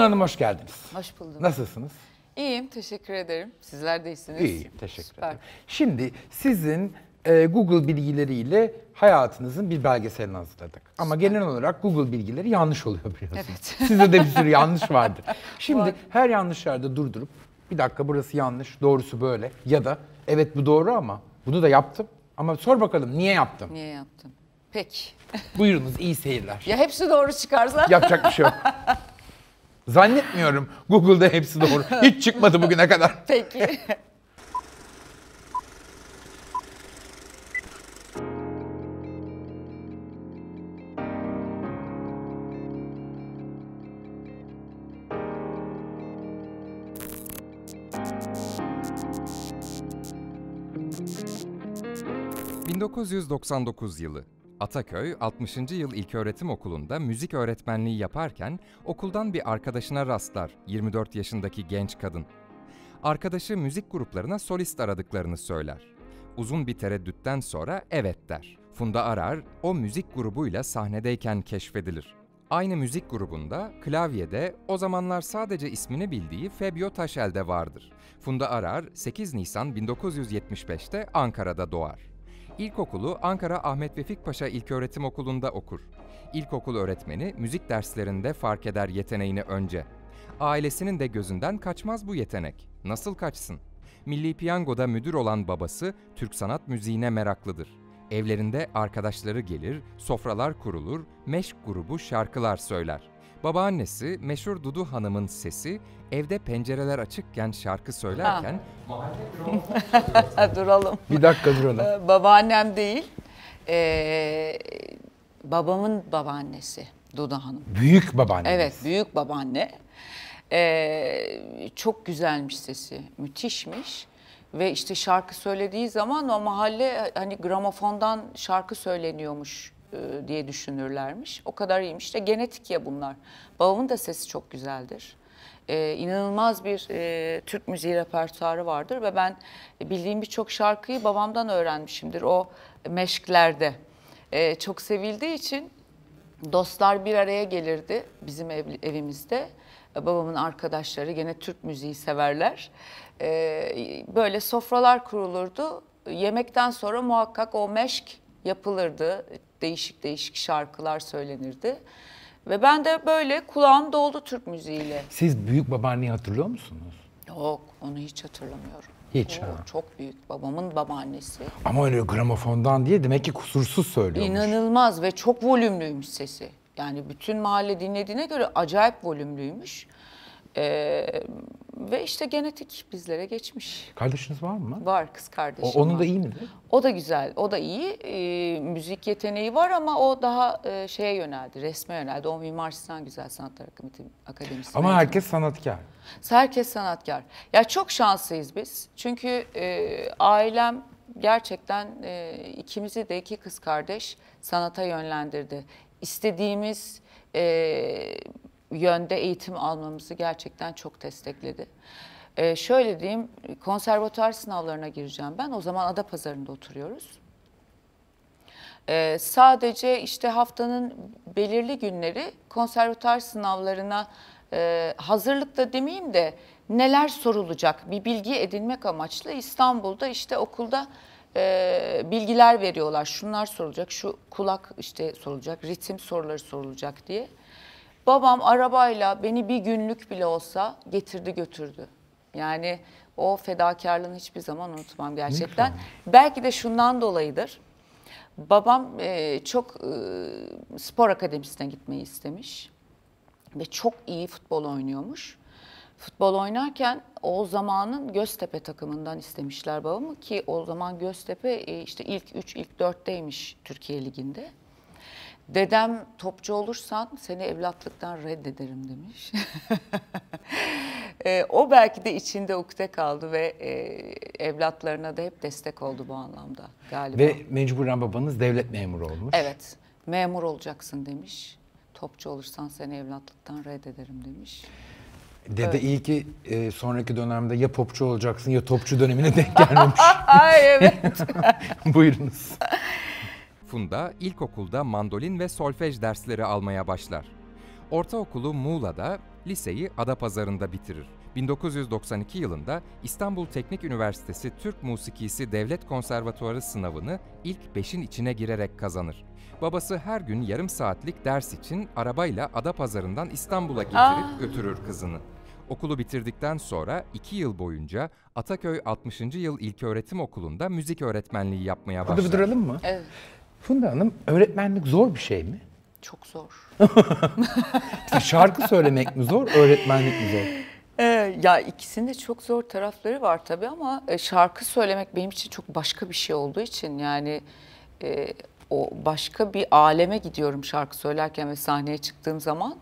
Hanım hoş geldiniz. Hoş buldum. Nasılsınız? İyiyim, teşekkür ederim. Sizler de iyisiniz. İyiyim, teşekkür Süper. ederim. Şimdi sizin e, Google bilgileriyle hayatınızın bir belgeselini hazırladık. Ama genel olarak Google bilgileri yanlış oluyor biliyorsunuz. Evet. Sizde de bir sürü yanlış vardır. Şimdi Var. her yanlış yerde durdurup bir dakika burası yanlış, doğrusu böyle ya da evet bu doğru ama bunu da yaptım. Ama sor bakalım niye yaptım? Niye yaptım? Peki. Buyurunuz iyi seyirler. Ya hepsi doğru çıkarsa? Yapacak bir şey yok. Zannetmiyorum Google'da hepsi doğru. Hiç çıkmadı bugüne kadar. Peki. ...1999 yılı. Ataköy 60. Yıl İlköğretim Okulu'nda müzik öğretmenliği yaparken okuldan bir arkadaşına rastlar 24 yaşındaki genç kadın. Arkadaşı müzik gruplarına solist aradıklarını söyler. Uzun bir tereddütten sonra evet der. Funda Arar o müzik grubuyla sahnedeyken keşfedilir. Aynı müzik grubunda klavyede o zamanlar sadece ismini bildiği Febio Taşel de vardır. Funda Arar 8 Nisan 1975'te Ankara'da doğar. İlkokulu Ankara Ahmet Vefik Paşa İlköğretim Okulu'nda okur. İlkokul öğretmeni müzik derslerinde fark eder yeteneğini önce. Ailesinin de gözünden kaçmaz bu yetenek. Nasıl kaçsın? Milli Piyango'da müdür olan babası Türk sanat müziğine meraklıdır. Evlerinde arkadaşları gelir, sofralar kurulur, meşk grubu şarkılar söyler. Babaannesi meşhur Dudu Hanım'ın sesi evde pencereler açıkken şarkı söylerken... Ah. duralım. Bir dakika duralım. Ee, babaannem değil, ee, babamın babaannesi Dudu Hanım. Büyük babaanne. Evet, büyük babaanne. Ee, çok güzelmiş sesi, müthişmiş. Ve işte şarkı söylediği zaman o mahalle hani gramofondan şarkı söyleniyormuş e, diye düşünürlermiş. O kadar iyiymiş de genetik ya bunlar. Babamın da sesi çok güzeldir. Ee, inanılmaz bir e, Türk müziği repertuarı vardır ve ben bildiğim birçok şarkıyı babamdan öğrenmişimdir o meşklerde. Ee, çok sevildiği için dostlar bir araya gelirdi bizim ev, evimizde. E, babamın arkadaşları gene Türk müziği severler. Ee, böyle sofralar kurulurdu. Yemekten sonra muhakkak o meşk yapılırdı değişik değişik şarkılar söylenirdi. Ve ben de böyle kulağım doldu Türk müziğiyle. Siz büyük babaanneyi hatırlıyor musunuz? Yok, onu hiç hatırlamıyorum. Hiç. O, çok büyük babamın babaannesi. Ama öyle gramofondan diye demek ki kusursuz söylüyormuş. İnanılmaz ve çok volümlüymüş sesi. Yani bütün mahalle dinlediğine göre acayip volümlüymüş. Ee, ve işte genetik bizlere geçmiş. Kardeşiniz var mı? Var kız kardeşim. O, onun var. da iyi mi? O da güzel, o da iyi. E, müzik yeteneği var ama o daha e, şeye yöneldi, resme yöneldi. O Mimar Sinan Güzel Sanatlar Akademisi. Ama mezunu. herkes sanatkar. Herkes sanatkar. Ya çok şanslıyız biz. Çünkü e, ailem gerçekten e, ikimizi de iki kız kardeş sanata yönlendirdi. İstediğimiz e, yönde eğitim almamızı gerçekten çok destekledi. Ee, şöyle diyeyim, konservatuar sınavlarına gireceğim ben. O zaman Adapazarı'nda oturuyoruz. Ee, sadece işte haftanın belirli günleri konservatuar sınavlarına e, hazırlıkta demeyeyim de neler sorulacak bir bilgi edinmek amaçlı İstanbul'da işte okulda e, bilgiler veriyorlar. Şunlar sorulacak, şu kulak işte sorulacak, ritim soruları sorulacak diye. Babam arabayla beni bir günlük bile olsa getirdi götürdü. Yani o fedakarlığını hiçbir zaman unutmam gerçekten. Lütfen. Belki de şundan dolayıdır. Babam e, çok e, spor akademisine gitmeyi istemiş ve çok iyi futbol oynuyormuş. Futbol oynarken o zamanın Göztepe takımından istemişler babamı ki o zaman Göztepe e, işte ilk 3 ilk 4'teymiş Türkiye liginde. Dedem topçu olursan seni evlatlıktan reddederim demiş. e, o belki de içinde ukde kaldı ve e, evlatlarına da hep destek oldu bu anlamda galiba. Ve mecburen babanız devlet memuru olmuş. Evet, memur olacaksın demiş. Topçu olursan seni evlatlıktan reddederim demiş. Dede evet. iyi ki e, sonraki dönemde ya popçu olacaksın ya topçu dönemine denk gelmemiş. Ay evet. Buyurunuz. Funda ilkokulda mandolin ve solfej dersleri almaya başlar. Ortaokulu Muğla'da, liseyi Adapazarı'nda bitirir. 1992 yılında İstanbul Teknik Üniversitesi Türk Musikisi Devlet Konservatuarı sınavını ilk beşin içine girerek kazanır. Babası her gün yarım saatlik ders için arabayla Adapazarı'ndan İstanbul'a getirip Aa. Ah. götürür kızını. Okulu bitirdikten sonra iki yıl boyunca Ataköy 60. Yıl İlköğretim Okulu'nda müzik öğretmenliği yapmaya başlar. Hadi bir duralım mı? Evet. Funda Hanım öğretmenlik zor bir şey mi? Çok zor. Şarkı söylemek mi zor, öğretmenlik mi zor? Ee, ya ikisinde çok zor tarafları var tabii ama e, şarkı söylemek benim için çok başka bir şey olduğu için yani e, o başka bir aleme gidiyorum şarkı söylerken ve sahneye çıktığım zaman.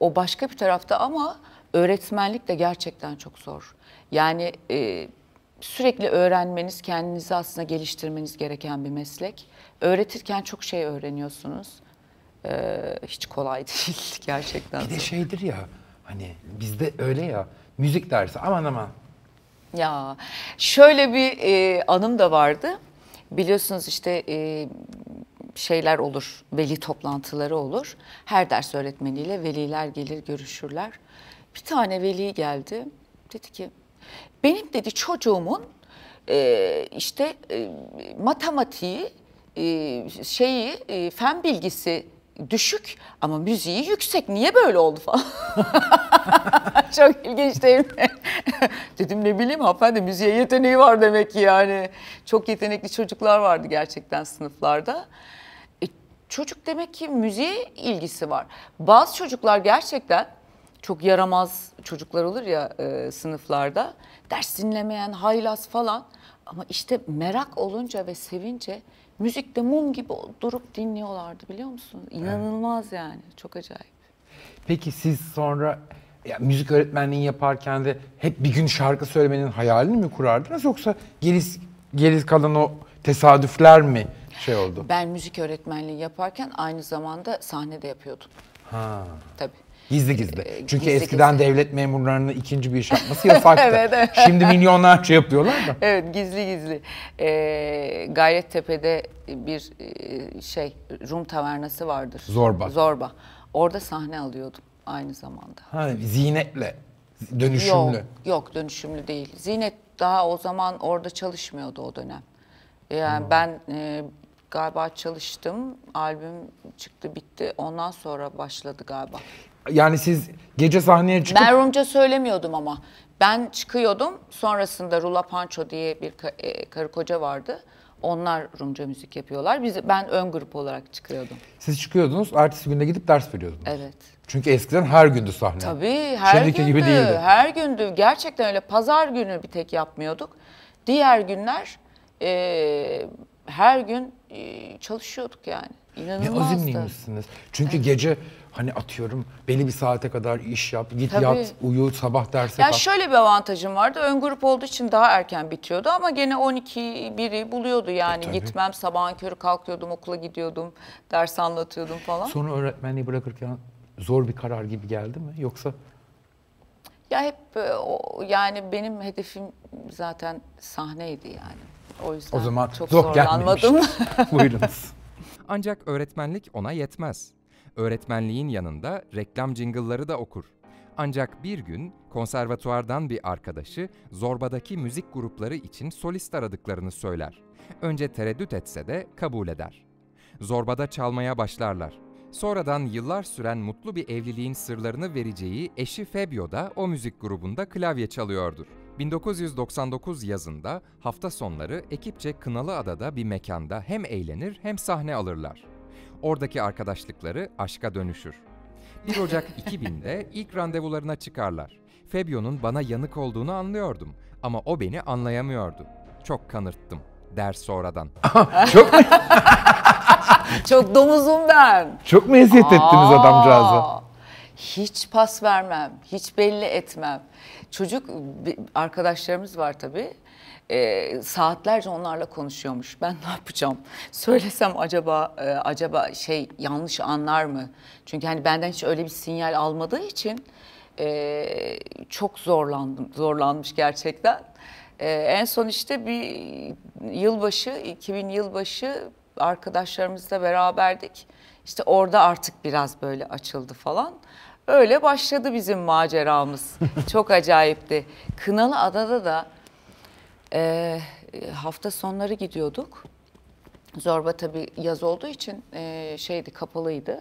O başka bir tarafta ama öğretmenlik de gerçekten çok zor. Yani e, sürekli öğrenmeniz, kendinizi aslında geliştirmeniz gereken bir meslek. Öğretirken çok şey öğreniyorsunuz. Ee, hiç kolay değil gerçekten. Bir de şeydir ya hani bizde öyle ya müzik dersi aman aman. Ya şöyle bir e, anım da vardı. Biliyorsunuz işte e, şeyler olur, veli toplantıları olur. Her ders öğretmeniyle veliler gelir görüşürler. Bir tane veli geldi. Dedi ki benim dedi çocuğumun e, işte e, matematiği, e, şeyi, e, fen bilgisi düşük ama müziği yüksek. Niye böyle oldu falan. Çok ilginç değil mi? Dedim ne bileyim hanımefendi müziğe yeteneği var demek ki yani. Çok yetenekli çocuklar vardı gerçekten sınıflarda. E, çocuk demek ki müziğe ilgisi var. Bazı çocuklar gerçekten çok yaramaz çocuklar olur ya e, sınıflarda. Ders dinlemeyen, haylaz falan. Ama işte merak olunca ve sevince müzikte mum gibi durup dinliyorlardı biliyor musun? İnanılmaz evet. yani. Çok acayip. Peki siz sonra ya, müzik öğretmenliği yaparken de hep bir gün şarkı söylemenin hayalini mi kurardınız yoksa geriz geriz kalan o tesadüfler mi şey oldu? Ben müzik öğretmenliği yaparken aynı zamanda sahne de yapıyordum. Ha. Tabii. Gizli gizli. Ee, Çünkü gizli, eskiden gizli. devlet memurlarının ikinci bir iş yapması yasaktı. evet, evet. Şimdi milyonlarca yapıyorlar da. Evet gizli gizli. Ee, Gayrettepe'de bir e, şey Rum tavernası vardır. Zorba. Zorba. Orada sahne alıyordum aynı zamanda. Ha, zinetle dönüşümlü. Yok, yok dönüşümlü değil. Zinet daha o zaman orada çalışmıyordu o dönem. Yani hmm. ben e, galiba çalıştım. Albüm çıktı bitti. Ondan sonra başladı galiba. Yani siz gece sahneye çıkıp... Ben Rumca söylemiyordum ama. Ben çıkıyordum. Sonrasında Rula Pancho diye bir e, karı koca vardı. Onlar Rumca müzik yapıyorlar. Biz, ben ön grup olarak çıkıyordum. Siz çıkıyordunuz, ertesi günde gidip ders veriyordunuz. Evet. Çünkü eskiden her gündü sahne. Tabii her Şimdiki gündü. gibi değildi. Her gündü. Gerçekten öyle. Pazar günü bir tek yapmıyorduk. Diğer günler e, her gün e, çalışıyorduk yani. İnanılmazdı. Ne azimliymişsiniz. Çünkü evet. gece Hani atıyorum beni bir saate kadar iş yap, git Tabii. yat, uyu, sabah derse yani kalk. şöyle bir avantajım vardı. Ön grup olduğu için daha erken bitiyordu ama gene 12 biri buluyordu yani. E, tabii. Gitmem sabahın körü kalkıyordum, okula gidiyordum, ders anlatıyordum falan. Sonra öğretmenliği bırakırken zor bir karar gibi geldi mi? Yoksa ya hep e, o, yani benim hedefim zaten sahneydi yani. O yüzden o zaman çok zor zorlanmadım. Buyurunuz. Ancak öğretmenlik ona yetmez öğretmenliğin yanında reklam jingle'ları da okur. Ancak bir gün konservatuardan bir arkadaşı zorbadaki müzik grupları için solist aradıklarını söyler. Önce tereddüt etse de kabul eder. Zorbada çalmaya başlarlar. Sonradan yıllar süren mutlu bir evliliğin sırlarını vereceği eşi Fabio da o müzik grubunda klavye çalıyordur. 1999 yazında hafta sonları ekipçe Adada bir mekanda hem eğlenir hem sahne alırlar. Oradaki arkadaşlıkları aşka dönüşür. 1 Ocak 2000'de ilk randevularına çıkarlar. Febio'nun bana yanık olduğunu anlıyordum ama o beni anlayamıyordu. Çok kanırttım der sonradan. Çok mu? Çok domuzum ben. Çok mu eziyet ettiniz Aa, adamcağıza? Hiç pas vermem, hiç belli etmem. Çocuk arkadaşlarımız var tabii e, saatlerce onlarla konuşuyormuş. Ben ne yapacağım? Söylesem acaba e, acaba şey yanlış anlar mı? Çünkü hani benden hiç öyle bir sinyal almadığı için e, çok zorlandım, zorlanmış gerçekten. E, en son işte bir yılbaşı, 2000 yılbaşı arkadaşlarımızla beraberdik. İşte orada artık biraz böyle açıldı falan. Öyle başladı bizim maceramız. çok acayipti. Kınalı Adada da e, hafta sonları gidiyorduk. Zorba tabi yaz olduğu için e, şeydi kapalıydı.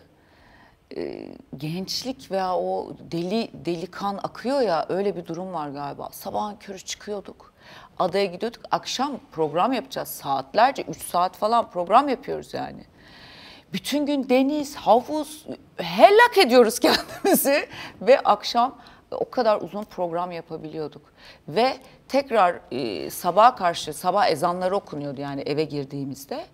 E, gençlik veya o deli deli akıyor ya öyle bir durum var galiba. Sabahın körü çıkıyorduk. Adaya gidiyorduk. Akşam program yapacağız saatlerce. 3 saat falan program yapıyoruz yani. Bütün gün deniz, havuz, helak ediyoruz kendimizi. Ve akşam o kadar uzun program yapabiliyorduk. Ve tekrar e, sabaha karşı sabah ezanları okunuyordu yani eve girdiğimizde.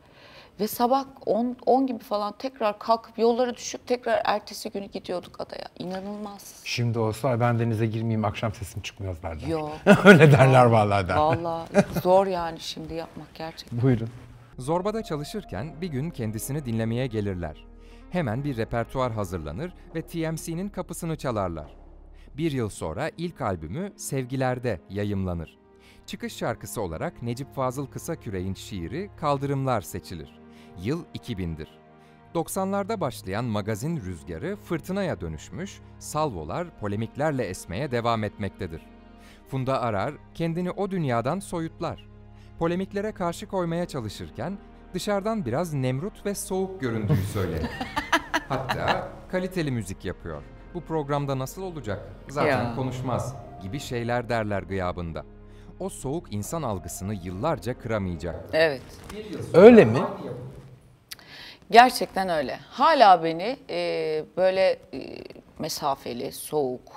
Ve sabah 10, 10 gibi falan tekrar kalkıp yollara düşüp tekrar ertesi günü gidiyorduk adaya. İnanılmaz. Şimdi olsa ben denize girmeyeyim akşam sesim çıkmaz derler. Yok. Öyle derler vallahi derler. Vallahi zor yani şimdi yapmak gerçekten. Buyurun. Zorbada çalışırken bir gün kendisini dinlemeye gelirler. Hemen bir repertuar hazırlanır ve TMC'nin kapısını çalarlar. Bir yıl sonra ilk albümü Sevgilerde yayımlanır. Çıkış şarkısı olarak Necip Fazıl Kısaküre'in şiiri Kaldırımlar seçilir. Yıl 2000'dir. 90'larda başlayan magazin rüzgarı fırtınaya dönüşmüş, salvolar polemiklerle esmeye devam etmektedir. Funda Arar kendini o dünyadan soyutlar. Polemiklere karşı koymaya çalışırken dışarıdan biraz nemrut ve soğuk göründüğü söylenir. Hatta kaliteli müzik yapıyor bu programda nasıl olacak? Zaten ya. konuşmaz gibi şeyler derler gıyabında. O soğuk insan algısını yıllarca kıramayacak. Evet. Öyle mi? Gerçekten öyle. Hala beni e, böyle e, mesafeli, soğuk,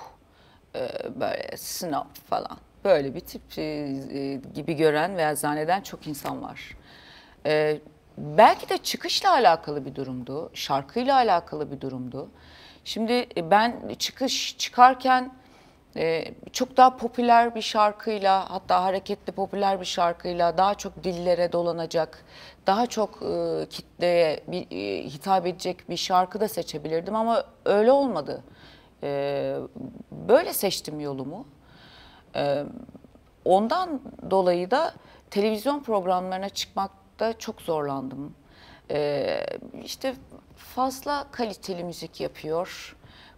e, böyle sınav falan böyle bir tip e, e gibi gören veya zanneden çok insan var. E, belki de çıkışla alakalı bir durumdu, şarkıyla alakalı bir durumdu. Şimdi e, ben çıkış çıkarken e, çok daha popüler bir şarkıyla hatta hareketli popüler bir şarkıyla daha çok dillere dolanacak, daha çok e, kitleye hitap edecek bir şarkı da seçebilirdim ama öyle olmadı. Böyle seçtim yolumu. Ondan dolayı da televizyon programlarına çıkmakta çok zorlandım. İşte fazla kaliteli müzik yapıyor.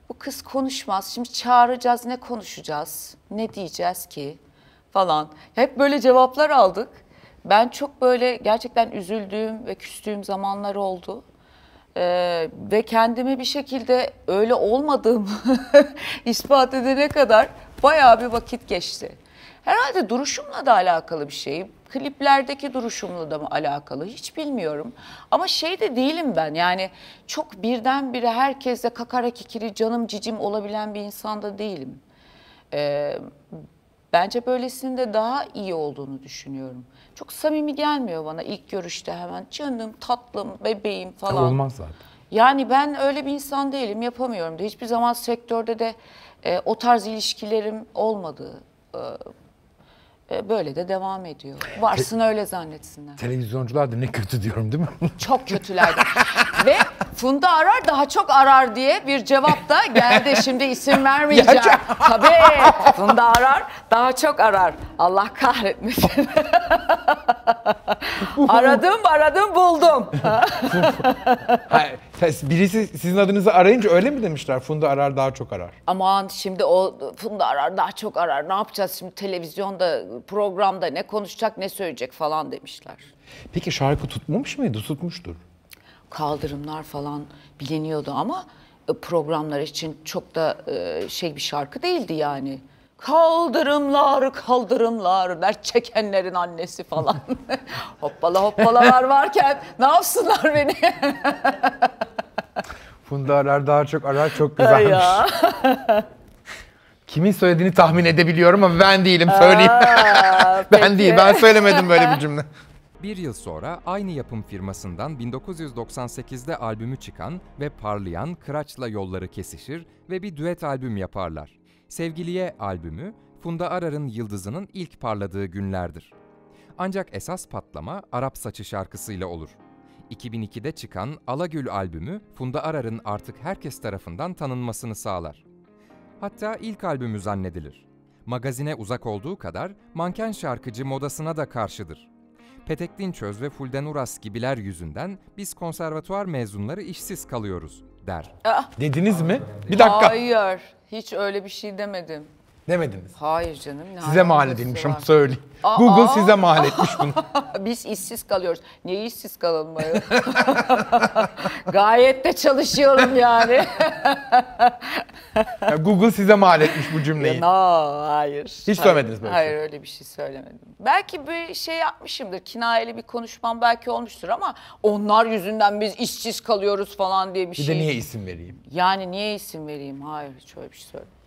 Bu kız konuşmaz. Şimdi çağıracağız ne konuşacağız? Ne diyeceğiz ki? Falan. Hep böyle cevaplar aldık. Ben çok böyle gerçekten üzüldüğüm ve küstüğüm zamanlar oldu. Ee, ve kendimi bir şekilde öyle olmadığımı ispat edene kadar bayağı bir vakit geçti. Herhalde duruşumla da alakalı bir şey. Kliplerdeki duruşumla da mı alakalı hiç bilmiyorum. Ama şey de değilim ben yani çok birdenbire herkesle kakara kikiri canım cicim olabilen bir insanda değilim. Ee, bence böylesinde daha iyi olduğunu düşünüyorum. Çok samimi gelmiyor bana ilk görüşte hemen canım tatlım bebeğim falan. Olmaz zaten. Yani ben öyle bir insan değilim yapamıyorum da hiçbir zaman sektörde de e, o tarz ilişkilerim olmadı. E, e, böyle de devam ediyor. Varsın öyle zannetsinler. Televizyoncular da ne kötü diyorum değil mi? Çok kötüler. Ve Funda arar daha çok arar diye bir cevap da geldi. Şimdi isim vermeyeceğim. Tabii Funda arar daha çok arar. Allah kahretmesin. aradım aradım buldum. Birisi sizin adınızı arayınca öyle mi demişler? Funda arar daha çok arar. Aman şimdi o Funda arar daha çok arar. Ne yapacağız şimdi televizyonda programda ne konuşacak ne söyleyecek falan demişler. Peki şarkı tutmamış mıydı? Tutmuştur kaldırımlar falan biliniyordu ama e, programlar için çok da e, şey bir şarkı değildi yani. Kaldırımlar, kaldırımlar, dert çekenlerin annesi falan. hoppala hoppalalar varken ne yapsınlar beni? Funda arar daha çok arar çok güzelmiş. Ya. Kimin söylediğini tahmin edebiliyorum ama ben değilim söyleyeyim. Aa, ben değil ben söylemedim böyle bir cümle. Bir yıl sonra aynı yapım firmasından 1998'de albümü çıkan ve parlayan Kıraç'la yolları kesişir ve bir düet albüm yaparlar. Sevgiliye albümü, Funda Arar'ın yıldızının ilk parladığı günlerdir. Ancak esas patlama Arap Saçı şarkısıyla olur. 2002'de çıkan Alagül albümü Funda Arar'ın artık herkes tarafından tanınmasını sağlar. Hatta ilk albümü zannedilir. Magazine uzak olduğu kadar manken şarkıcı modasına da karşıdır. Petek Dinçöz ve Fulden Uras gibiler yüzünden biz konservatuar mezunları işsiz kalıyoruz der. Aa. Dediniz mi? Bir dakika. Hayır, hiç öyle bir şey demedim demediniz. Hayır canım. Ne size mal edilmiş onu söyleyeyim. Aa, Google aa. size mal etmiş bunu. Biz işsiz kalıyoruz. Niye işsiz kalalım Gayet de çalışıyorum yani. Google size mal etmiş bu cümleyi. No, hayır. Hiç hayır, söylemediniz böyle şey. Hayır şey. öyle bir şey söylemedim. Belki bir şey yapmışımdır. Kinayeli bir konuşmam belki olmuştur ama onlar yüzünden biz işsiz kalıyoruz falan diye bir, bir şey. Bir de niye isim vereyim? Yani niye isim vereyim? Hayır hiç öyle bir şey söylemedim.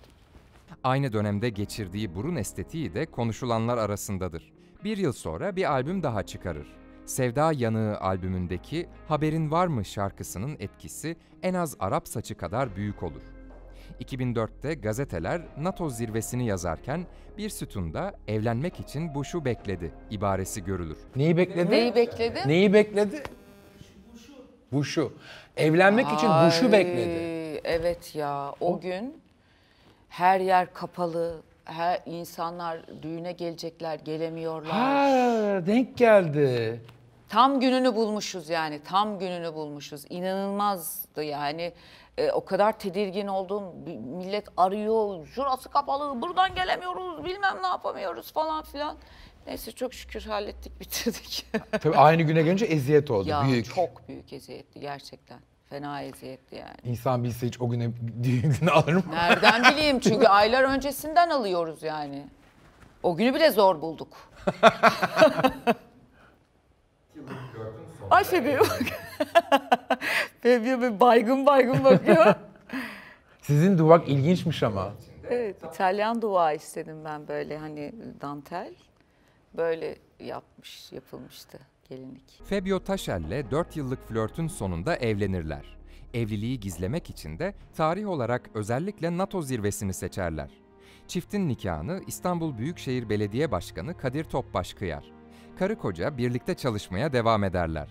Aynı dönemde geçirdiği burun estetiği de konuşulanlar arasındadır. Bir yıl sonra bir albüm daha çıkarır. Sevda Yanığı albümündeki Haberin Var mı şarkısının etkisi en az Arap saçı kadar büyük olur. 2004'te gazeteler NATO zirvesini yazarken bir sütunda evlenmek için Bush'u bekledi ibaresi görülür. Neyi bekledi? Neyi bekledi? Neyi bekledi? Bush'u. Evlenmek için Bush'u bekledi. Evet ya o, o gün her yer kapalı. Her insanlar düğüne gelecekler, gelemiyorlar. Ha, denk geldi. Tam gününü bulmuşuz yani. Tam gününü bulmuşuz. İnanılmazdı yani. E, o kadar tedirgin oldum. Millet arıyor. Şurası kapalı. Buradan gelemiyoruz. Bilmem ne yapamıyoruz falan filan. Neyse çok şükür hallettik, bitirdik. Tabii aynı güne gelince eziyet oldu. Ya büyük. çok büyük eziyetti gerçekten. Fena eziyetti yani. İnsan bilse hiç o güne düğün alır mı? Nereden bileyim çünkü aylar öncesinden alıyoruz yani. O günü bile zor bulduk. Ay Febiye bak. Febiye böyle baygın baygın bakıyor. Sizin duvak ilginçmiş ama. Evet İtalyan dua istedim ben böyle hani dantel. Böyle yapmış yapılmıştı gelinlik. Fabio Taşel'le 4 yıllık flörtün sonunda evlenirler. Evliliği gizlemek için de tarih olarak özellikle NATO zirvesini seçerler. Çiftin nikahını İstanbul Büyükşehir Belediye Başkanı Kadir Topbaş kıyar. Karı koca birlikte çalışmaya devam ederler.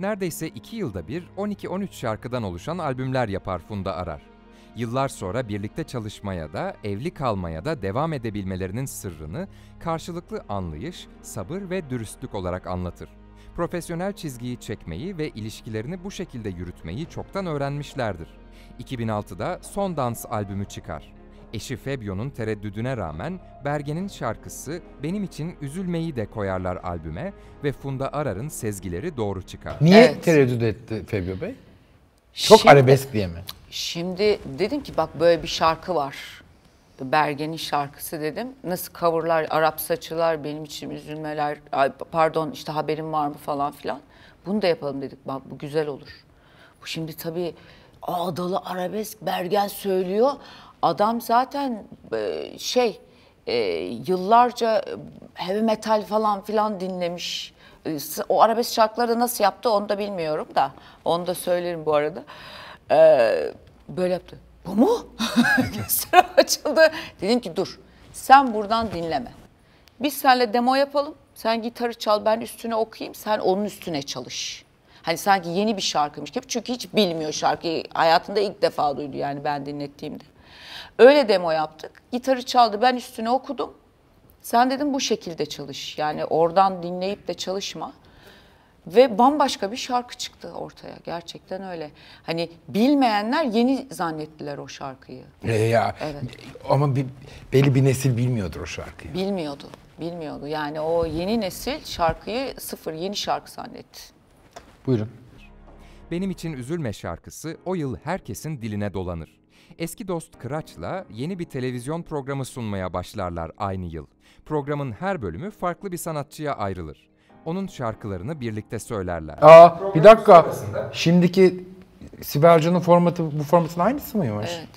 Neredeyse 2 yılda bir 12-13 şarkıdan oluşan albümler yapar Funda Arar. Yıllar sonra birlikte çalışmaya da, evli kalmaya da devam edebilmelerinin sırrını karşılıklı anlayış, sabır ve dürüstlük olarak anlatır profesyonel çizgiyi çekmeyi ve ilişkilerini bu şekilde yürütmeyi çoktan öğrenmişlerdir. 2006'da Son Dans albümü çıkar. Eşi Febio'nun tereddüdüne rağmen Bergen'in şarkısı Benim için Üzülmeyi de koyarlar albüme ve Funda Arar'ın sezgileri doğru çıkar. Niye evet. tereddüt etti Febio Bey? Çok şimdi, arabesk diye mi? Şimdi dedim ki bak böyle bir şarkı var Bergen'in şarkısı dedim. Nasıl coverlar, Arap saçılar, benim için üzülmeler, ay pardon işte haberim var mı falan filan. Bunu da yapalım dedik. Bak bu güzel olur. Bu şimdi tabii ağdalı arabesk Bergen söylüyor. Adam zaten e, şey e, yıllarca e, heavy metal falan filan dinlemiş. O arabesk şarkıları nasıl yaptı onu da bilmiyorum da. Onu da söylerim bu arada. böyle yaptı bu mu? Gözler açıldı. Dedim ki dur sen buradan dinleme. Biz seninle demo yapalım. Sen gitarı çal ben üstüne okuyayım. Sen onun üstüne çalış. Hani sanki yeni bir şarkıymış gibi. Çünkü hiç bilmiyor şarkıyı. Hayatında ilk defa duydu yani ben dinlettiğimde. Öyle demo yaptık. Gitarı çaldı ben üstüne okudum. Sen dedim bu şekilde çalış. Yani oradan dinleyip de çalışma. Ve bambaşka bir şarkı çıktı ortaya. Gerçekten öyle. Hani bilmeyenler yeni zannettiler o şarkıyı. E ya. Evet. Ama bir, belli bir nesil bilmiyordur o şarkıyı. Bilmiyordu. Bilmiyordu. Yani o yeni nesil şarkıyı sıfır yeni şarkı zannetti. Buyurun. Benim için üzülme şarkısı o yıl herkesin diline dolanır. Eski dost Kıraç'la yeni bir televizyon programı sunmaya başlarlar aynı yıl. Programın her bölümü farklı bir sanatçıya ayrılır onun şarkılarını birlikte söylerler. Aa bir dakika. Şimdiki Sibel Can'ın formatı bu formatın aynısı mıymış? Evet.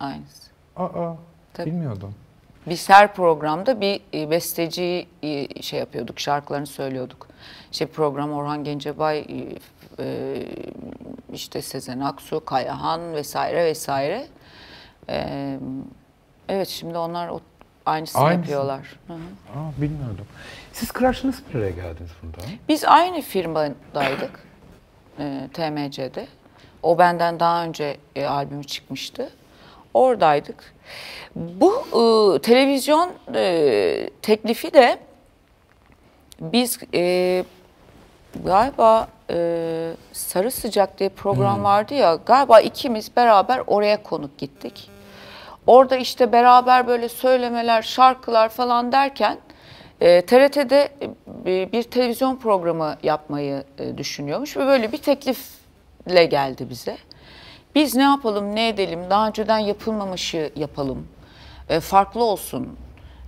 Aynısı. Aa Tabii. bilmiyordum. Biz her programda bir e, besteci e, şey yapıyorduk, şarkılarını söylüyorduk. İşte program Orhan Gencebay, e, işte Sezen Aksu, Kayahan vesaire vesaire. Evet şimdi onlar Aynısını Aynısı. yapıyorlar. Hı Aa, bilmiyordum. Siz Crash'la nasıl bir araya geldiniz burada? Biz aynı firmadaydık. e, TMC'de. O benden daha önce e, albümü çıkmıştı. Oradaydık. Bu e, televizyon e, teklifi de biz e, galiba e, Sarı Sıcak diye program hmm. vardı ya galiba ikimiz beraber oraya konuk gittik. Orada işte beraber böyle söylemeler, şarkılar falan derken e, TRT'de e, bir televizyon programı yapmayı e, düşünüyormuş ve böyle bir teklifle geldi bize. Biz ne yapalım, ne edelim, daha önceden yapılmamışı yapalım, e, farklı olsun.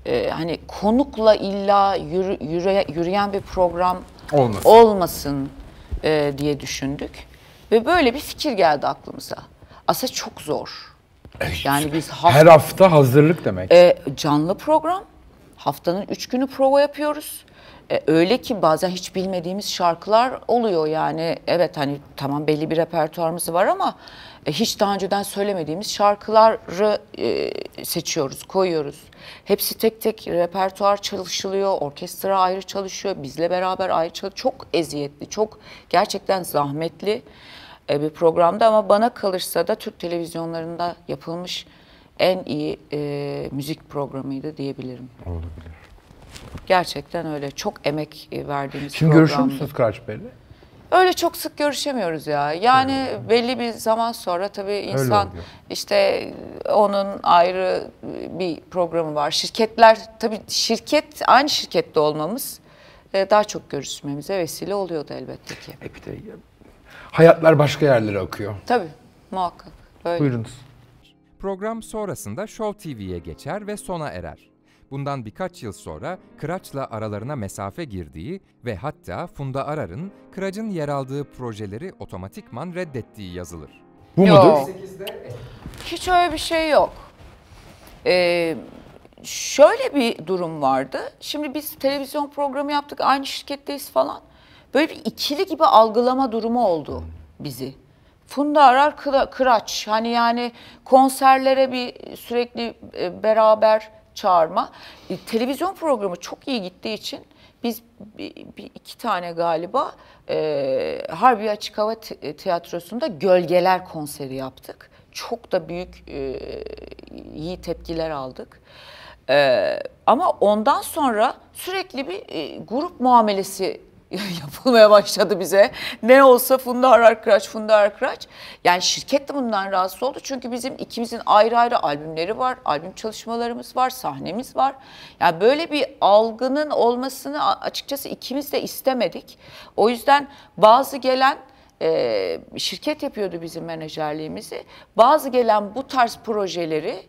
E, hani konukla illa yürü, yürü, yürüyen bir program olmasın, olmasın e, diye düşündük. Ve böyle bir fikir geldi aklımıza. Aslında çok zor yani biz hafta, Her hafta hazırlık demek. E, canlı program. Haftanın üç günü prova yapıyoruz. E, öyle ki bazen hiç bilmediğimiz şarkılar oluyor yani. Evet hani tamam belli bir repertuarımız var ama e, hiç daha önceden söylemediğimiz şarkıları e, seçiyoruz, koyuyoruz. Hepsi tek tek repertuar çalışılıyor, orkestra ayrı çalışıyor, bizle beraber ayrı çalışıyor. Çok eziyetli, çok gerçekten zahmetli. E, bir programda ama bana kalırsa da Türk televizyonlarında yapılmış en iyi e, müzik programıydı diyebilirim. Olabilir. Gerçekten öyle. Çok emek e, verdiğimiz Şimdi programdı. görüşür müsünüz Kıraç Bey'le? Öyle çok sık görüşemiyoruz ya. Yani evet. belli bir zaman sonra tabii insan işte onun ayrı bir programı var. Şirketler tabii şirket aynı şirkette olmamız e, daha çok görüşmemize vesile oluyordu elbette ki. E bir de hayatlar başka yerlere akıyor. Tabii muhakkak. Öyle. Buyurunuz. Program sonrasında Show TV'ye geçer ve sona erer. Bundan birkaç yıl sonra Kıraç'la aralarına mesafe girdiği ve hatta Funda Arar'ın Kıraç'ın yer aldığı projeleri otomatikman reddettiği yazılır. Bu yok. mudur? Hiç öyle bir şey yok. Ee, şöyle bir durum vardı. Şimdi biz televizyon programı yaptık, aynı şirketteyiz falan. Böyle bir ikili gibi algılama durumu oldu bizi. Funda Arar kıra, Kıraç hani yani konserlere bir sürekli e, beraber çağırma. E, televizyon programı çok iyi gittiği için biz bir, bir iki tane galiba e, Harbi Açık Hava e, Tiyatrosu'nda Gölgeler konseri yaptık. Çok da büyük e, iyi tepkiler aldık. E, ama ondan sonra sürekli bir e, grup muamelesi yapılmaya başladı bize. Ne olsa Funda Ararkraç, Funda Ararkraç. Yani şirket de bundan rahatsız oldu. Çünkü bizim ikimizin ayrı ayrı albümleri var, albüm çalışmalarımız var, sahnemiz var. Yani böyle bir algının olmasını açıkçası ikimiz de istemedik. O yüzden bazı gelen e, şirket yapıyordu bizim menajerliğimizi. Bazı gelen bu tarz projeleri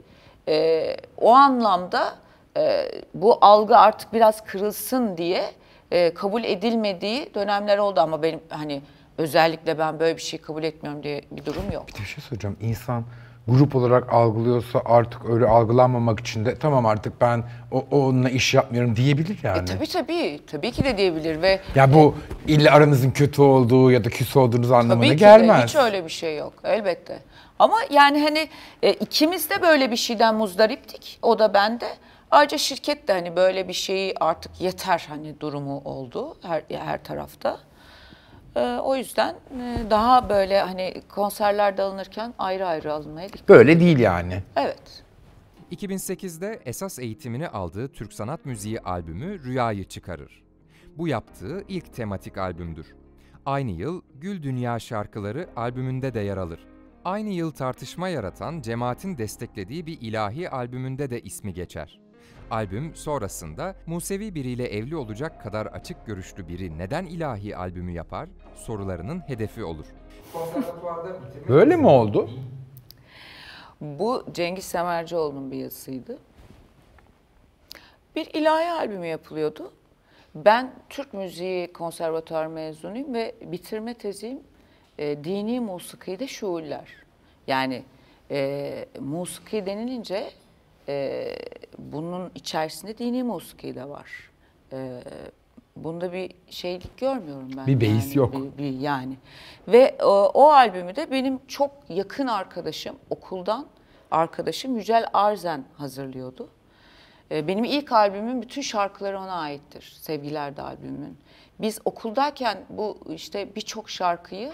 e, o anlamda e, bu algı artık biraz kırılsın diye e, kabul edilmediği dönemler oldu ama benim hani özellikle ben böyle bir şey kabul etmiyorum diye bir durum yok. Bir de şey soracağım. İnsan grup olarak algılıyorsa artık öyle algılanmamak için de tamam artık ben o, onunla iş yapmıyorum diyebilir e, yani. E, tabii tabii. Tabii ki de diyebilir ve... Ya bu illa aranızın kötü olduğu ya da küs olduğunuz anlamına tabii gelmez. Tabii ki de, hiç öyle bir şey yok elbette. Ama yani hani e, ikimiz de böyle bir şeyden muzdariptik. O da ben de. Ayrıca şirket de hani böyle bir şeyi artık yeter hani durumu oldu her, her tarafta. Ee, o yüzden e, daha böyle hani konserlerde alınırken ayrı ayrı alınmaya dikkat Böyle değil yani. Evet. 2008'de esas eğitimini aldığı Türk Sanat Müziği albümü Rüya'yı çıkarır. Bu yaptığı ilk tematik albümdür. Aynı yıl Gül Dünya şarkıları albümünde de yer alır. Aynı yıl tartışma yaratan cemaatin desteklediği bir ilahi albümünde de ismi geçer. Albüm sonrasında Musevi biriyle evli olacak kadar açık görüşlü biri neden ilahi albümü yapar sorularının hedefi olur. Böyle mi oldu? Bu Cengiz Semercioğlu'nun bir yazısıydı. Bir ilahi albümü yapılıyordu. Ben Türk Müziği Konservatuar mezunuyum ve bitirme tezim e, dini musikide şuuller. Yani e, musiki denilince e, bunun içerisinde dini musiki de var. E, bunda bir şeylik görmüyorum ben. Bir beis yani, yok. Bir, bir yani. Ve o, e, o albümü de benim çok yakın arkadaşım okuldan arkadaşım Yücel Arzen hazırlıyordu. Ee, benim ilk albümüm bütün şarkıları ona aittir. Sevgiler de albümün. Biz okuldayken bu işte birçok şarkıyı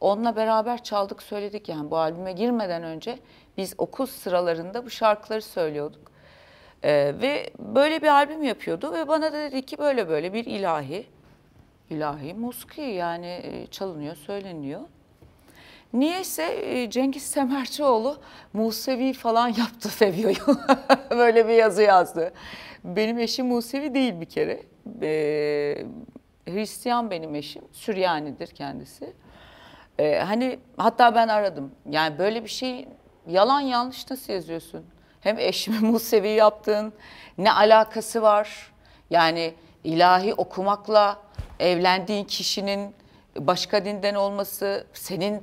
onunla beraber çaldık söyledik yani bu albüme girmeden önce biz okul sıralarında bu şarkıları söylüyorduk. Ee, ve böyle bir albüm yapıyordu ve bana da dedi ki böyle böyle bir ilahi. ilahi muski yani e, çalınıyor, söyleniyor. Niyeyse e, Cengiz Temercioğlu Musevi falan yaptı Febio'yu. böyle bir yazı yazdı. Benim eşim Musevi değil bir kere. Ee, Hristiyan benim eşim. Süryanidir kendisi. Ee, hani hatta ben aradım. Yani böyle bir şey yalan yanlış nasıl yazıyorsun? Hem eşimi Musevi yaptın, ne alakası var? Yani ilahi okumakla evlendiğin kişinin başka dinden olması, senin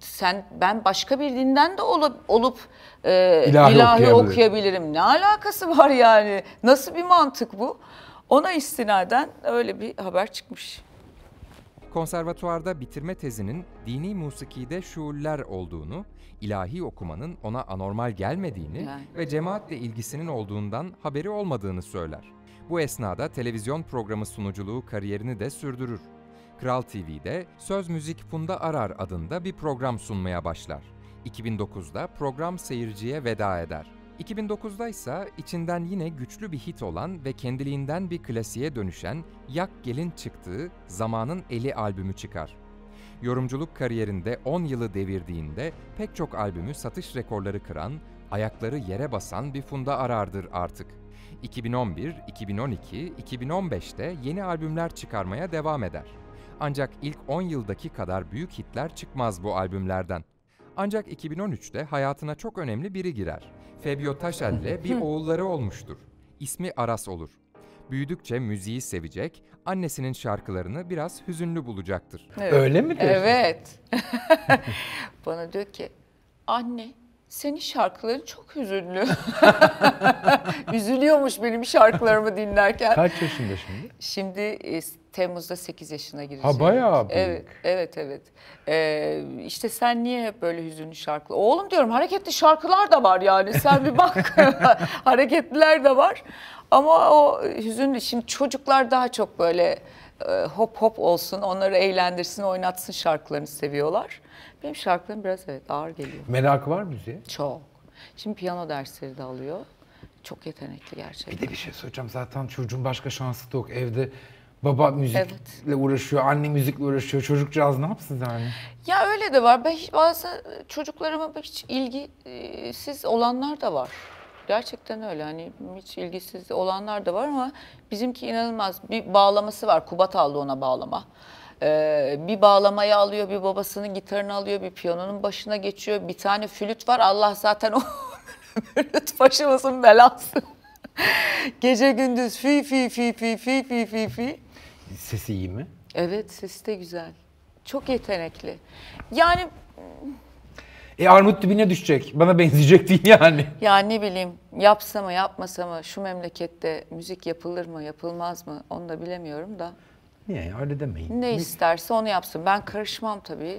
sen ben başka bir dinden de olup, olup e, ilahi, ilahi okuyabilirim. Ne alakası var yani? Nasıl bir mantık bu? Ona istinaden öyle bir haber çıkmış. Konservatuvarda bitirme tezinin dini musikide şuuller olduğunu ilahi okumanın ona anormal gelmediğini yani. ve cemaatle ilgisinin olduğundan haberi olmadığını söyler. Bu esnada televizyon programı sunuculuğu kariyerini de sürdürür. Kral TV'de Söz Müzik Funda Arar adında bir program sunmaya başlar. 2009'da program seyirciye veda eder. 2009'da ise içinden yine güçlü bir hit olan ve kendiliğinden bir klasiğe dönüşen Yak Gelin çıktığı Zamanın Eli albümü çıkar yorumculuk kariyerinde 10 yılı devirdiğinde pek çok albümü satış rekorları kıran, ayakları yere basan bir Funda Arar'dır artık. 2011, 2012, 2015'te yeni albümler çıkarmaya devam eder. Ancak ilk 10 yıldaki kadar büyük hitler çıkmaz bu albümlerden. Ancak 2013'te hayatına çok önemli biri girer. Fabio Taşel'le bir oğulları olmuştur. İsmi Aras olur büyüdükçe müziği sevecek, annesinin şarkılarını biraz hüzünlü bulacaktır. Evet. Öyle mi diyorsun? Evet. Bana diyor ki anne senin şarkıların çok hüzünlü. Üzülüyormuş benim şarkılarımı dinlerken. Kaç yaşında şimdi? Şimdi e, Temmuz'da 8 yaşına girecek. Ha bayağı büyük. Evet, evet, evet. Ee, işte sen niye hep böyle hüzünlü şarkılar? Oğlum diyorum hareketli şarkılar da var yani. Sen bir bak. Hareketliler de var. Ama o hüzünlü. Şimdi çocuklar daha çok böyle e, hop hop olsun, onları eğlendirsin, oynatsın şarkılarını seviyorlar. Benim şarkılarım biraz evet ağır geliyor. Merakı var mı müziğe? Çok. Şimdi piyano dersleri de alıyor. Çok yetenekli gerçekten. Bir de bir şey söyleyeceğim. Zaten çocuğun başka şansı da yok. Evde Baba müzikle evet. uğraşıyor, anne müzikle uğraşıyor. Çocukcağız ne yapsın yani? Ya öyle de var. Ben hiç, bazen çocuklarıma hiç ilgisiz e, olanlar da var. Gerçekten öyle hani hiç ilgisiz olanlar da var ama bizimki inanılmaz bir bağlaması var. Kubat aldı ona bağlama. Ee, bir bağlamayı alıyor, bir babasının gitarını alıyor, bir piyanonun başına geçiyor. Bir tane flüt var. Allah zaten o flüt başımızın belası. Gece gündüz fi fi fi fi fi fi fi fi. Sesi iyi mi? Evet sesi de güzel. Çok yetenekli. Yani... E armut dibine düşecek. Bana benzeyecek değil yani. Ya ne bileyim yapsa mı yapmasa mı şu memlekette müzik yapılır mı yapılmaz mı onu da bilemiyorum da. Niye öyle demeyin. Ne isterse onu yapsın. Ben karışmam tabii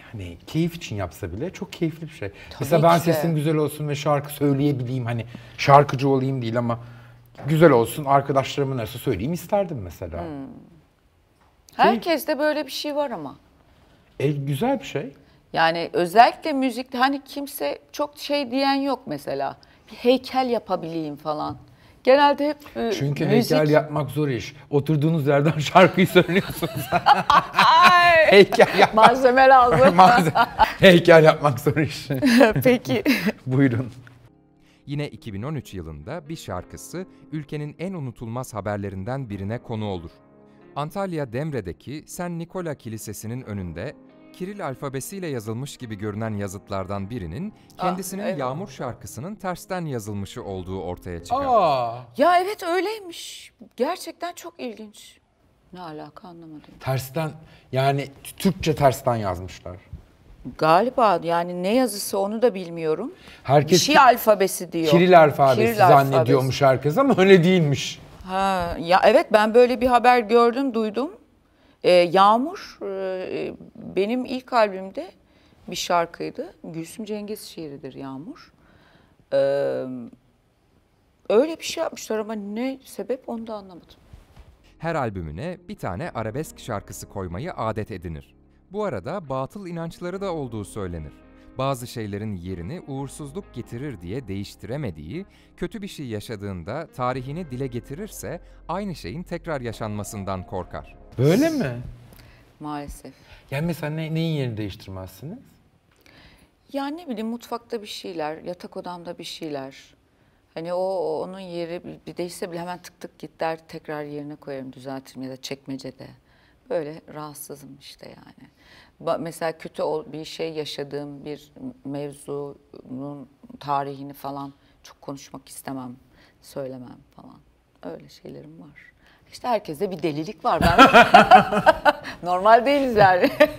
yani keyif için yapsa bile çok keyifli bir şey. Tabii Mesela ben işte. sesim güzel olsun ve şarkı söyleyebileyim hani şarkıcı olayım değil ama güzel olsun arkadaşlarımın arası söyleyeyim isterdim mesela. Hmm. Şey- Herkes de böyle bir şey var ama. E, güzel bir şey. Yani özellikle müzikte hani kimse çok şey diyen yok mesela. Bir heykel yapabileyim falan. Genelde hep e, Çünkü müzik... heykel yapmak zor iş. Oturduğunuz yerden şarkıyı söylüyorsunuz. heykel yapmak. Malzeme lazım. Malzeme. heykel yapmak zor iş. Peki. Buyurun. Yine 2013 yılında bir şarkısı ülkenin en unutulmaz haberlerinden birine konu olur. Antalya Demre'deki Sen Nikola Kilisesi'nin önünde Kiril alfabesiyle yazılmış gibi görünen yazıtlardan birinin kendisinin ah, evet. Yağmur şarkısının tersten yazılmışı olduğu ortaya çıkıyor. Aa. Ya evet öyleymiş. Gerçekten çok ilginç. Ne alaka anlamadım. Tersten yani Türkçe tersten yazmışlar. Galiba yani ne yazısı onu da bilmiyorum. Herkes bir şey alfabesi diyor. Kiril alfabesi Kiril zannediyormuş alfabesi. herkes ama öyle değilmiş. Ha, ya evet ben böyle bir haber gördüm, duydum. Ee, Yağmur e, benim ilk albümde bir şarkıydı. Gülsüm Cengiz şiiridir Yağmur. Ee, öyle bir şey yapmışlar ama ne sebep onu da anlamadım. Her albümüne bir tane arabesk şarkısı koymayı adet edinir. Bu arada batıl inançları da olduğu söylenir bazı şeylerin yerini uğursuzluk getirir diye değiştiremediği, kötü bir şey yaşadığında tarihini dile getirirse aynı şeyin tekrar yaşanmasından korkar. Böyle mi? Maalesef. Yani mesela ne, neyin yerini değiştirmezsiniz? Yani ne bileyim mutfakta bir şeyler, yatak odamda bir şeyler. Hani o onun yeri bir değişse bile hemen tık tık git der tekrar yerine koyarım düzeltirim ya da çekmecede. Böyle rahatsızım işte yani mesela kötü bir şey yaşadığım bir mevzunun tarihini falan çok konuşmak istemem, söylemem falan. Öyle şeylerim var. İşte herkeste bir delilik var. Ben normal değiliz yani.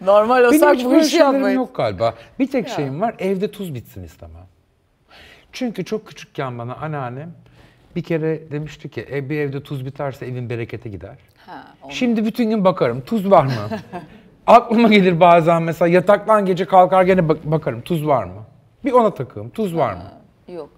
normal olsak Benim bu işi yapmayız. yok galiba. Bir tek ya. şeyim var. Evde tuz bitsin istemem. Çünkü çok küçükken bana anneannem bir kere demişti ki e, bir evde tuz biterse evin berekete gider. Ha, Şimdi bütün gün bakarım tuz var mı? Aklıma gelir bazen mesela yataktan gece kalkar gene bak- bakarım tuz var mı? Bir ona takayım tuz var mı? Yok.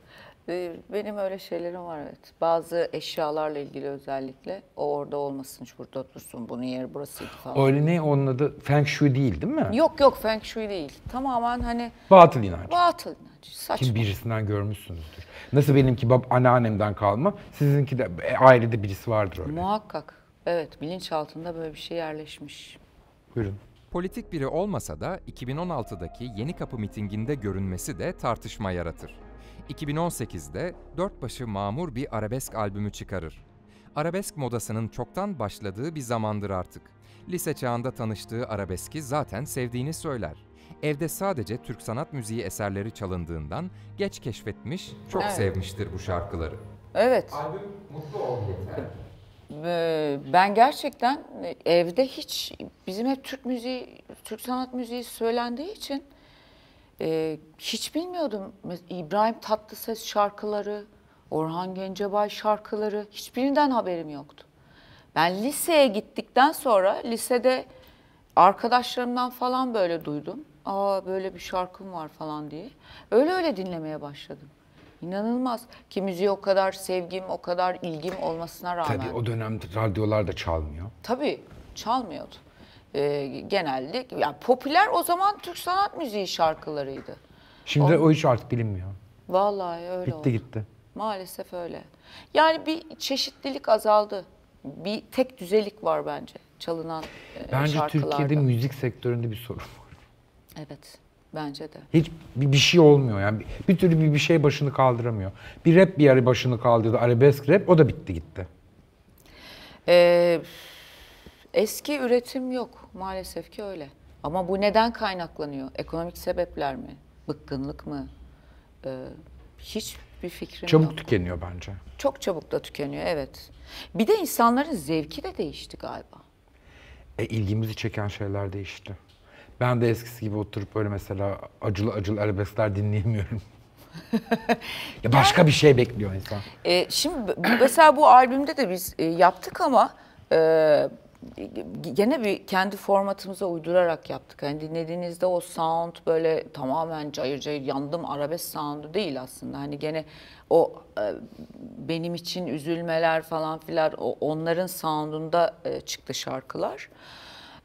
Ee, benim öyle şeylerim var evet. Bazı eşyalarla ilgili özellikle o orada olmasın, şurada burada bunun yeri burası. falan. Öyle ne onun adı feng shui değil değil mi? Yok yok Feng Shui değil. Tamamen hani Batıl inanç. batıl inanç. Saçma. Kim birisinden görmüşsünüzdür. Nasıl benimki bab anneannemden kalma, sizinki de e, ailede birisi vardır öyle. Muhakkak. Evet bilinçaltında böyle bir şey yerleşmiş. Buyurun. Politik biri olmasa da 2016'daki Yeni Kapı mitinginde görünmesi de tartışma yaratır. 2018'de Dörtbaşı Mamur bir arabesk albümü çıkarır. Arabesk modasının çoktan başladığı bir zamandır artık. Lise çağında tanıştığı arabeski zaten sevdiğini söyler. Evde sadece Türk sanat müziği eserleri çalındığından geç keşfetmiş, çok evet. sevmiştir bu şarkıları. Evet. Albüm mutlu ol yeter ben gerçekten e, evde hiç bizim hep Türk müziği, Türk sanat müziği söylendiği için e, hiç bilmiyordum. İbrahim Tatlıses şarkıları, Orhan Gencebay şarkıları hiçbirinden haberim yoktu. Ben liseye gittikten sonra lisede arkadaşlarımdan falan böyle duydum. Aa böyle bir şarkım var falan diye. Öyle öyle dinlemeye başladım. İnanılmaz ki müziğe o kadar sevgim, o kadar ilgim olmasına rağmen. Tabii o dönemde radyolar da çalmıyor. Tabii çalmıyordu. Ee, genelde yani popüler o zaman Türk sanat müziği şarkılarıydı. Şimdi o, o hiç artık bilinmiyor. Vallahi öyle Bitti oldu. gitti. Maalesef öyle. Yani bir çeşitlilik azaldı. Bir tek düzelik var bence çalınan bence şarkılarda. Bence Türkiye'de müzik sektöründe bir sorun var. Evet. Bence de. Hiç bir, bir şey olmuyor yani. Bir, bir türlü bir, bir şey başını kaldıramıyor. Bir rap bir ara başını kaldırdı. Arabesk rap o da bitti gitti. Ee, eski üretim yok maalesef ki öyle. Ama bu neden kaynaklanıyor? Ekonomik sebepler mi? Bıkkınlık mı? Ee, hiç bir fikrim çabuk yok. Çabuk tükeniyor bence. Çok çabuk da tükeniyor evet. Bir de insanların zevki de değişti galiba. E, ilgimizi çeken şeyler değişti. Ben de eskisi gibi oturup böyle mesela acılı acılı arabeskler dinleyemiyorum. ya başka bir şey bekliyor insan. E, şimdi mesela bu albümde de biz e, yaptık ama e, gene bir kendi formatımıza uydurarak yaptık. Hani dinlediğinizde o sound böyle tamamen cayır cayır yandım arabesk soundu değil aslında. Hani gene o e, benim için üzülmeler falan filan o, onların soundunda e, çıktı şarkılar. E,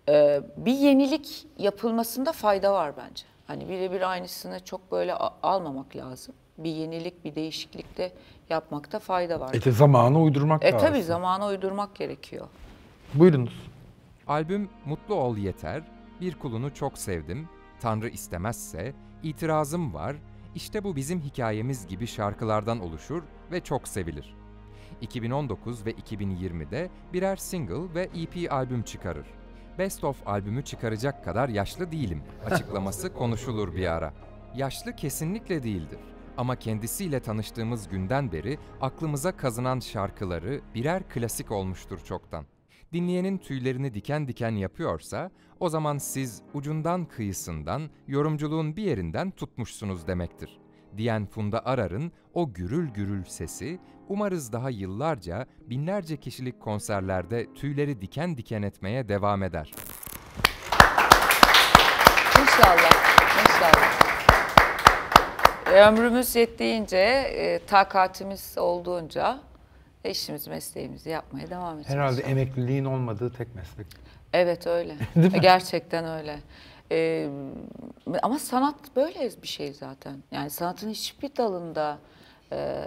e, bir yenilik yapılmasında fayda var bence. Hani birebir aynısını çok böyle almamak lazım. Bir yenilik, bir değişiklik de yapmakta fayda var. E de zamanı uydurmak e, lazım. E tabi zamanı uydurmak gerekiyor. Buyurunuz. Albüm Mutlu Ol Yeter, Bir Kulunu Çok Sevdim, Tanrı istemezse, itirazım Var, İşte Bu Bizim Hikayemiz gibi şarkılardan oluşur ve çok sevilir. 2019 ve 2020'de birer single ve EP albüm çıkarır. Best of albümü çıkaracak kadar yaşlı değilim açıklaması konuşulur bir ara. Yaşlı kesinlikle değildir. Ama kendisiyle tanıştığımız günden beri aklımıza kazınan şarkıları birer klasik olmuştur çoktan. Dinleyenin tüylerini diken diken yapıyorsa o zaman siz ucundan kıyısından, yorumculuğun bir yerinden tutmuşsunuz demektir diyen Funda Arar'ın o gürül gürül sesi umarız daha yıllarca binlerce kişilik konserlerde tüyleri diken diken etmeye devam eder. İnşallah, inşallah. E, ömrümüz yettiğince, e, takatimiz olduğunca işimiz, mesleğimizi yapmaya devam edeceğiz. Herhalde inşallah. emekliliğin olmadığı tek meslek. Evet öyle. Gerçekten öyle. Ee, ama sanat böyle bir şey zaten. Yani sanatın hiçbir dalında e,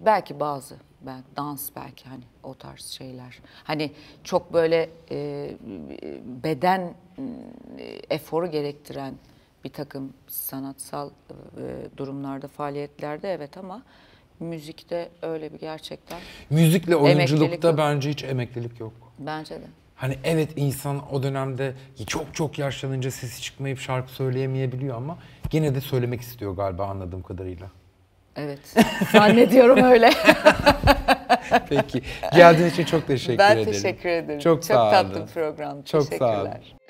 belki bazı ben dans belki hani o tarz şeyler. Hani çok böyle e, beden e, eforu gerektiren bir takım sanatsal e, durumlarda, faaliyetlerde evet ama müzikte öyle bir gerçekten. Müzikle oyunculukta bence hiç emeklilik yok. Bence de. Hani evet insan o dönemde çok çok yaşlanınca sesi çıkmayıp şarkı söyleyemeyebiliyor ama gene de söylemek istiyor galiba anladığım kadarıyla. Evet. Zannediyorum öyle. Peki. geldiğiniz için çok teşekkür ederim. Ben teşekkür ederim. Çok, çok sağ olun. Çok tatlı program. Çok Teşekkürler. Sağ olun.